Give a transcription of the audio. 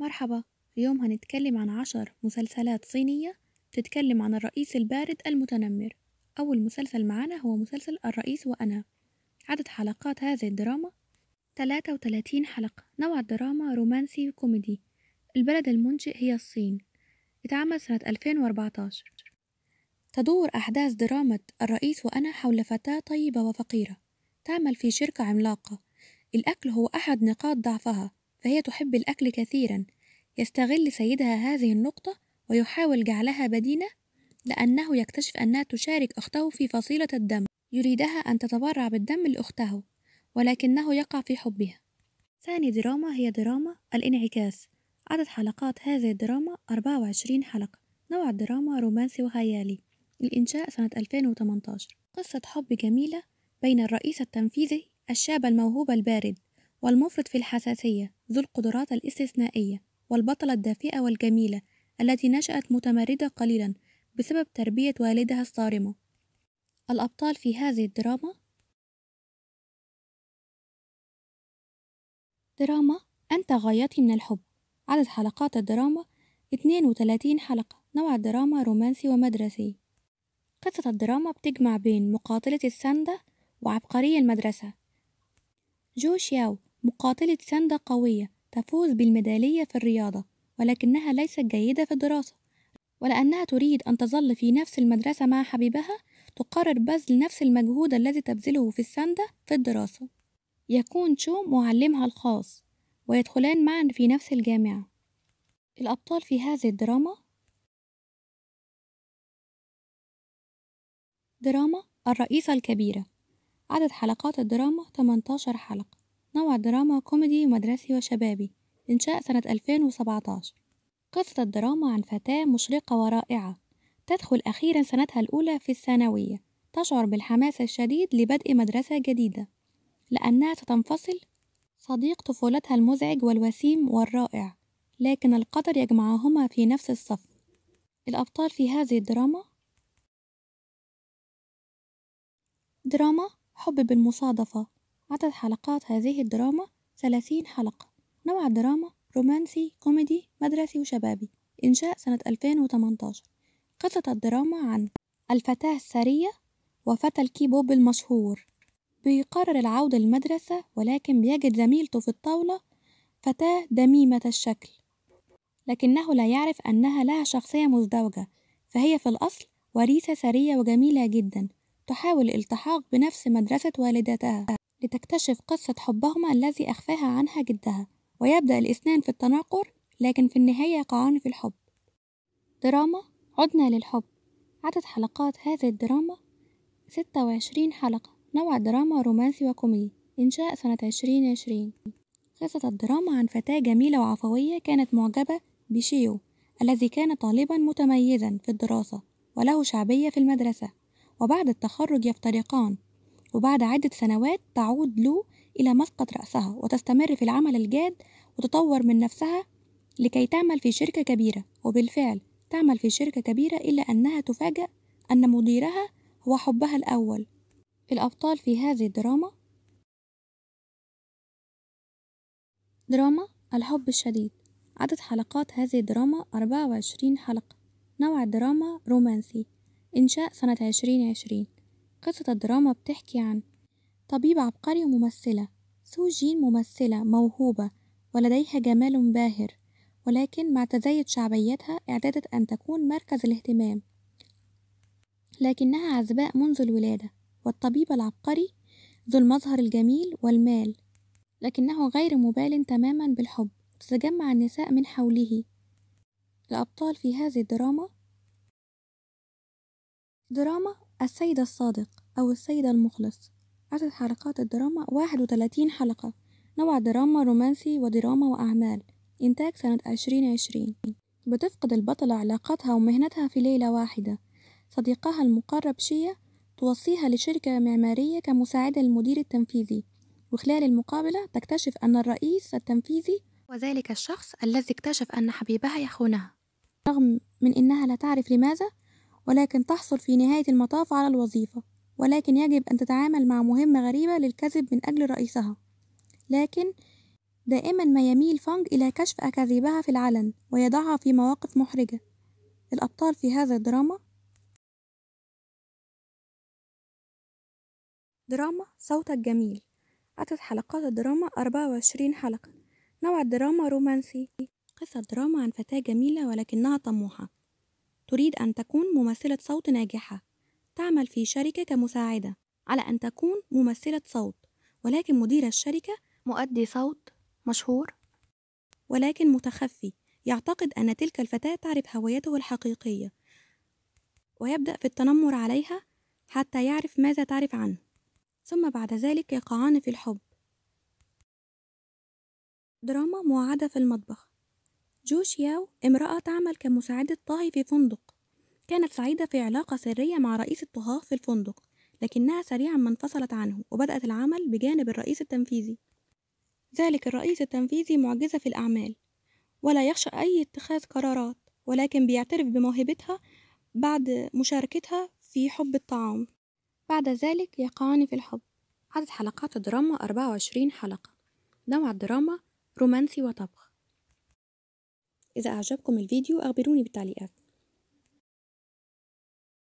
مرحبا اليوم هنتكلم عن عشر مسلسلات صينية تتكلم عن الرئيس البارد المتنمر أول مسلسل معانا هو مسلسل الرئيس وأنا عدد حلقات هذه الدراما 33 حلقة نوع الدراما رومانسي كوميدي البلد المنشئ هي الصين اتعمل سنة 2014 تدور أحداث دراما الرئيس وأنا حول فتاة طيبة وفقيرة تعمل في شركة عملاقة الأكل هو أحد نقاط ضعفها فهي تحب الأكل كثيرا يستغل سيدها هذه النقطة ويحاول جعلها بدينة لأنه يكتشف أنها تشارك أخته في فصيلة الدم يريدها أن تتبرع بالدم لأخته ولكنه يقع في حبها ثاني دراما هي دراما الانعكاس عدد حلقات هذه الدراما 24 حلقة نوع الدراما رومانسي وخيالي الإنشاء سنة 2018 قصة حب جميلة بين الرئيس التنفيذي الشاب الموهوب البارد والمفرط في الحساسية ذو القدرات الاستثنائية والبطلة الدافئة والجميلة التي نشأت متمردة قليلا بسبب تربية والدها الصارمة الأبطال في هذه الدراما دراما أنت غايتي من الحب عدد حلقات الدراما 32 حلقة نوع الدراما رومانسي ومدرسي قصة الدراما بتجمع بين مقاتلة السندة وعبقرية المدرسة جو شياو مقاتلة سندة قوية تفوز بالميدالية في الرياضة ولكنها ليست جيدة في الدراسة ولأنها تريد أن تظل في نفس المدرسة مع حبيبها تقرر بذل نفس المجهود الذي تبذله في السندة في الدراسة يكون شو معلمها الخاص ويدخلان معا في نفس الجامعة الأبطال في هذه الدراما دراما الرئيسة الكبيرة عدد حلقات الدراما 18 حلقة نوع دراما كوميدي مدرسي وشبابي إنشاء سنة 2017 قصة الدراما عن فتاة مشرقة ورائعة تدخل أخيرا سنتها الأولى في الثانوية تشعر بالحماس الشديد لبدء مدرسة جديدة لأنها ستنفصل صديق طفولتها المزعج والوسيم والرائع لكن القدر يجمعهما في نفس الصف الأبطال في هذه الدراما دراما حب بالمصادفة عدد حلقات هذه الدراما 30 حلقة نوع الدراما رومانسي كوميدي مدرسي وشبابي إنشاء سنة 2018 قصة الدراما عن الفتاة الثرية وفتى الكيبوب المشهور بيقرر العودة للمدرسة ولكن بيجد زميلته في الطاولة فتاة دميمة الشكل لكنه لا يعرف أنها لها شخصية مزدوجة فهي في الأصل وريثة ثرية وجميلة جدا تحاول الالتحاق بنفس مدرسة والدتها لتكتشف قصة حبهما الذي أخفاها عنها جدها ويبدأ الاثنان في التناقر لكن في النهاية يقعان في الحب دراما عدنا للحب عدد حلقات هذه الدراما 26 حلقة نوع دراما رومانسي وكوميدي إنشاء سنة 2020 قصة الدراما عن فتاة جميلة وعفوية كانت معجبة بشيو الذي كان طالبا متميزا في الدراسة وله شعبية في المدرسة وبعد التخرج يفترقان وبعد عدة سنوات تعود لو إلى مسقط رأسها وتستمر في العمل الجاد وتطور من نفسها لكي تعمل في شركة كبيرة وبالفعل تعمل في شركة كبيرة إلا أنها تفاجأ أن مديرها هو حبها الأول الأبطال في هذه الدراما دراما الحب الشديد عدد حلقات هذه الدراما أربعة وعشرين حلقة نوع الدراما رومانسي إنشاء سنة عشرين عشرين قصة الدراما بتحكي عن طبيب عبقري وممثلة سو جين ممثلة موهوبة ولديها جمال باهر ولكن مع تزايد شعبيتها اعتادت أن تكون مركز الاهتمام لكنها عزباء منذ الولادة والطبيب العبقري ذو المظهر الجميل والمال لكنه غير مبال تماما بالحب تتجمع النساء من حوله الأبطال في هذه الدراما دراما السيد الصادق أو السيد المخلص عدد حلقات الدراما واحد وتلاتين حلقة نوع دراما رومانسي ودراما وأعمال إنتاج سنة عشرين عشرين بتفقد البطلة علاقتها ومهنتها في ليلة واحدة صديقها المقرب شيا توصيها لشركة معمارية كمساعدة للمدير التنفيذي وخلال المقابلة تكتشف أن الرئيس التنفيذي وذلك الشخص الذي اكتشف أن حبيبها يخونها رغم من أنها لا تعرف لماذا ولكن تحصل في نهاية المطاف على الوظيفة ولكن يجب أن تتعامل مع مهمة غريبة للكذب من أجل رئيسها لكن دائما ما يميل فانج إلى كشف أكاذيبها في العلن ويضعها في مواقف محرجة الأبطال في هذا الدراما دراما صوتك جميل عدد حلقات الدراما أربعة وعشرين حلقة نوع الدراما رومانسي قصة دراما عن فتاة جميلة ولكنها طموحة تريد أن تكون ممثلة صوت ناجحة تعمل في شركة كمساعدة على أن تكون ممثلة صوت ولكن مدير الشركة مؤدي صوت مشهور ولكن متخفي يعتقد أن تلك الفتاة تعرف هويته الحقيقية ويبدأ في التنمر عليها حتى يعرف ماذا تعرف عنه ثم بعد ذلك يقعان في الحب دراما موعدة في المطبخ جو شياو امرأة تعمل كمساعدة طهي في فندق كانت سعيدة في علاقة سرية مع رئيس الطهاه في الفندق لكنها سريعا ما انفصلت عنه وبدأت العمل بجانب الرئيس التنفيذي ذلك الرئيس التنفيذي معجزة في الأعمال ولا يخشى أي اتخاذ قرارات ولكن بيعترف بموهبتها بعد مشاركتها في حب الطعام بعد ذلك يقعان في الحب عدد حلقات الدراما 24 حلقة نوع الدراما رومانسي وطبخ إذا أعجبكم الفيديو أخبروني بالتعليقات